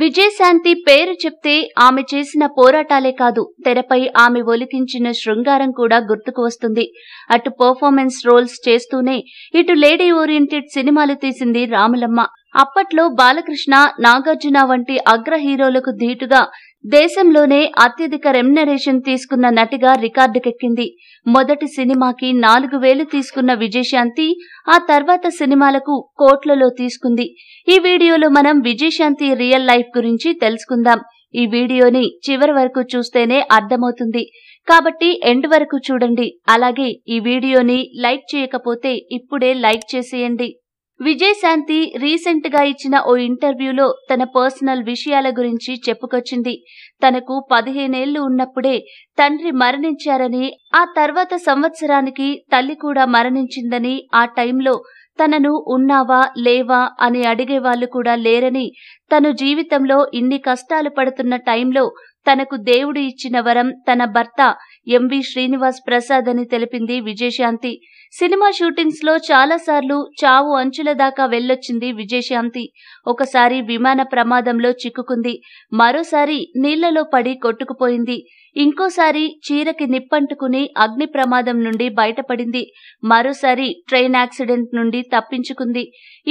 విజయశాంతి పేరు చెప్తే ఆమె చేసిన పోరాటాలే కాదు తెరపై ఆమె ఒలికించిన శృంగారం కూడా గుర్తుకు వస్తుంది అటు పర్ఫార్మెన్స్ రోల్స్ చేస్తూనే ఇటు లేడీ ఓరియంటెడ్ సినిమాలు తీసింది రాములమ్మ అప్పట్లో బాలకృష్ణ నాగార్జున వంటి అగ్ర హీరోలకు ధీటుగా దేశంలోనే అత్యధిక రెమ్యునరేషన్ తీసుకున్న నటిగా రికార్డుకెక్కింది మొదటి సినిమాకి నాలుగు వేలు తీసుకున్న విజయశాంతి ఆ తర్వాత సినిమాలకు కోట్లలో తీసుకుంది ఈ వీడియోలో మనం విజయశాంతి రియల్ లైఫ్ గురించి తెలుసుకుందాం ఈ వీడియోని చివరి వరకు చూస్తేనే అర్థమవుతుంది కాబట్టి ఎండ్ వరకు చూడండి అలాగే ఈ వీడియోని లైక్ చేయకపోతే ఇప్పుడే లైక్ చేసేయండి విజయశాంతి రీసెంట్ గా ఇచ్చిన ఓ ఇంటర్వ్యూలో తన పర్సనల్ విషయాల గురించి చెప్పుకొచ్చింది తనకు పదిహేనేళ్లు ఉన్నప్పుడే తండ్రి మరణించారని ఆ తర్వాత సంవత్సరానికి తల్లి కూడా మరణించిందని ఆ టైంలో తనను ఉన్నావా లేవా అని అడిగేవాళ్లు కూడా లేరని తను జీవితంలో ఇన్ని కష్టాలు పడుతున్న టైంలో తనకు దేవుడు ఇచ్చిన వరం తన భర్త ఎంవి శ్రీనివాస్ ప్రసాద్ అని తెలిపింది విజయశాంతి సినిమా షూటింగ్స్ లో చాలాసార్లు చావు అంచుల దాకా వెళ్లొచ్చింది విజయశాంతి ఒకసారి విమాన ప్రమాదంలో చిక్కుకుంది మరోసారి నీళ్లలో పడి కొట్టుకుపోయింది ఇంకోసారి చీరకి నిప్పంటుకుని అగ్ని ప్రమాదం నుండి బయటపడింది మరోసారి ట్రైన్ యాక్సిడెంట్ నుండి తప్పించుకుంది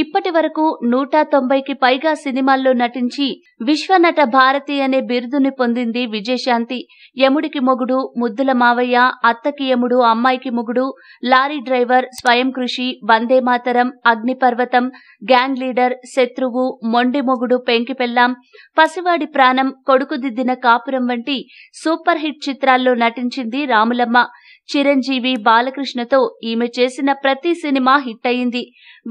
ఇప్పటి వరకు నూట తొంభైకి పైగా సినిమాల్లో నటించి విశ్వనట భారతి అనే బిరుదుని పొందింది విజయశాంతి యముడికి మొగుడు ముద్దుల మావయ్య అత్తకి యముడు అమ్మాయికి మొగుడు లారీ డ్రైవర్ స్వయం కృషి వందే మాతరం అగ్నిపర్వతం గ్యాంగ్ లీడర్ శత్రువు మొండి మొగుడు పెంకిపెల్లాం పసివాడి ప్రాణం కొడుకుదిద్దిన కాపురం వంటి సూపర్ సూపర్ హిట్ చిత్రాల్లో నటించింది రాములమ్మ చిరంజీవి బాలకృష్ణతో ఈమె చేసిన ప్రతి సినిమా హిట్ అయింది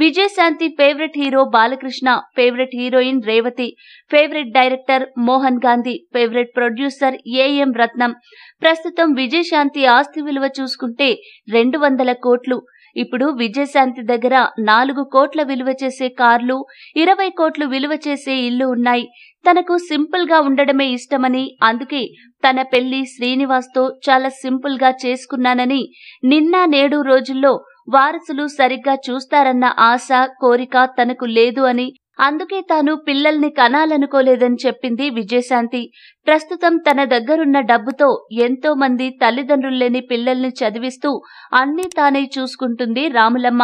Vijayashanti favourite hero Balakrishna favourite heroine Revathi favourite director Mohan Gandhi favourite producer AM Ratnam ప్రస్తుతం విజయశాంతి ఆస్తి విలువ చూసుకుంటే రెండు వందల కోట్లు ఇప్పుడు విజయశాంతి దగ్గర నాలుగు కోట్ల విలువ చేసే కార్లు ఇరవై కోట్లు విలువ చేసే ఇల్లు ఉన్నాయి తనకు సింపుల్ గా ఉండడమే ఇష్టమని అందుకే తన పెళ్లి శ్రీనివాస్తో చాలా సింపుల్ గా చేసుకున్నానని నిన్న నేడు రోజుల్లో వారసులు సరిగ్గా చూస్తారన్న ఆశ కోరిక తనకు లేదు అని అందుకే తాను పిల్లల్ని కనాలనుకోలేదని చెప్పింది విజయశాంతి ప్రస్తుతం తన దగ్గరున్న డబ్బుతో ఎంతో మంది తల్లిదండ్రుల్లేని పిల్లల్ని చదివిస్తూ అన్నీ తానే చూసుకుంటుంది రాములమ్మ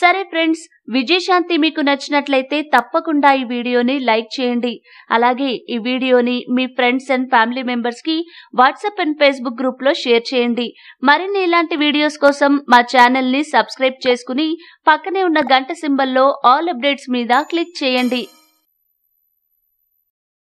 సరే ఫ్రెండ్స్ విజయశాంతి మీకు నచ్చినట్లయితే తప్పకుండా ఈ వీడియోని లైక్ చేయండి అలాగే ఈ వీడియోని మీ ఫ్రెండ్స్ అండ్ ఫ్యామిలీ మెంబర్స్కి వాట్సాప్ అండ్ ఫేస్బుక్ గ్రూప్లో షేర్ చేయండి మరిన్ని ఇలాంటి వీడియోస్ కోసం మా ని సబ్స్క్రైబ్ చేసుకుని పక్కనే ఉన్న గంట సింబల్లో ఆల్ అప్డేట్స్ మీద క్లిక్ చేయండి